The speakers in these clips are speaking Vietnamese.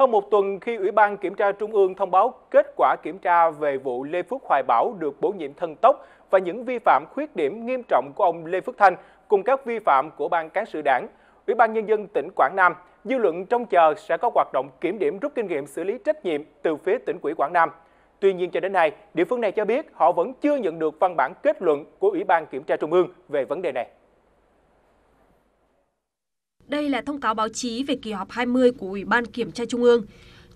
Hơn một tuần khi Ủy ban Kiểm tra Trung ương thông báo kết quả kiểm tra về vụ Lê Phước Hoài Bảo được bổ nhiệm thân tốc và những vi phạm khuyết điểm nghiêm trọng của ông Lê Phước Thanh cùng các vi phạm của Ban Cán sự Đảng, Ủy ban Nhân dân tỉnh Quảng Nam, dư luận trông chờ sẽ có hoạt động kiểm điểm rút kinh nghiệm xử lý trách nhiệm từ phía tỉnh ủy Quảng Nam. Tuy nhiên cho đến nay, địa phương này cho biết họ vẫn chưa nhận được văn bản kết luận của Ủy ban Kiểm tra Trung ương về vấn đề này. Đây là thông cáo báo chí về kỳ họp 20 của Ủy ban Kiểm tra Trung ương.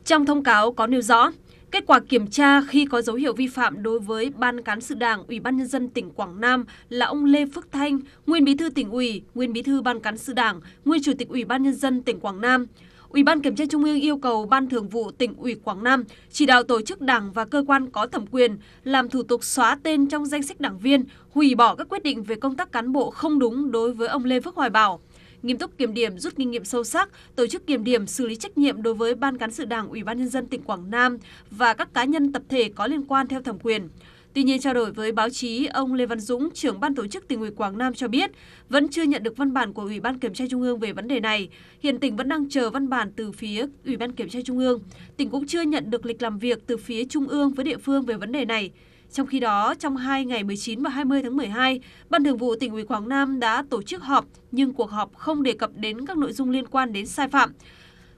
Trong thông cáo có nêu rõ, kết quả kiểm tra khi có dấu hiệu vi phạm đối với Ban Cán sự Đảng Ủy ban Nhân dân tỉnh Quảng Nam là ông Lê Phước Thanh, Nguyên Bí thư tỉnh ủy, Nguyên Bí thư Ban Cán sự Đảng, Nguyên Chủ tịch Ủy ban Nhân dân tỉnh Quảng Nam. Ủy ban Kiểm tra Trung ương yêu cầu Ban Thường vụ tỉnh ủy Quảng Nam chỉ đạo tổ chức đảng và cơ quan có thẩm quyền làm thủ tục xóa tên trong danh sách đảng viên, hủy bỏ các quyết định về công tác cán bộ không đúng đối với ông Lê Phước Hoài Bảo nghiêm túc kiểm điểm rút kinh nghiệm sâu sắc tổ chức kiểm điểm xử lý trách nhiệm đối với ban cán sự đảng ủy ban nhân dân tỉnh quảng nam và các cá nhân tập thể có liên quan theo thẩm quyền Tuy nhiên, trao đổi với báo chí, ông Lê Văn Dũng, trưởng ban tổ chức tỉnh ủy Quảng Nam cho biết, vẫn chưa nhận được văn bản của Ủy ban Kiểm tra Trung ương về vấn đề này. Hiện tỉnh vẫn đang chờ văn bản từ phía Ủy ban Kiểm tra Trung ương. Tỉnh cũng chưa nhận được lịch làm việc từ phía Trung ương với địa phương về vấn đề này. Trong khi đó, trong hai ngày 19 và 20 tháng 12, Ban Thường vụ tỉnh ủy Quảng Nam đã tổ chức họp nhưng cuộc họp không đề cập đến các nội dung liên quan đến sai phạm.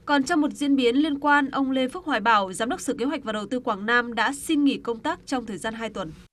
Còn trong một diễn biến liên quan, ông Lê Phước Hoài Bảo, Giám đốc Sở Kế hoạch và Đầu tư Quảng Nam đã xin nghỉ công tác trong thời gian 2 tuần.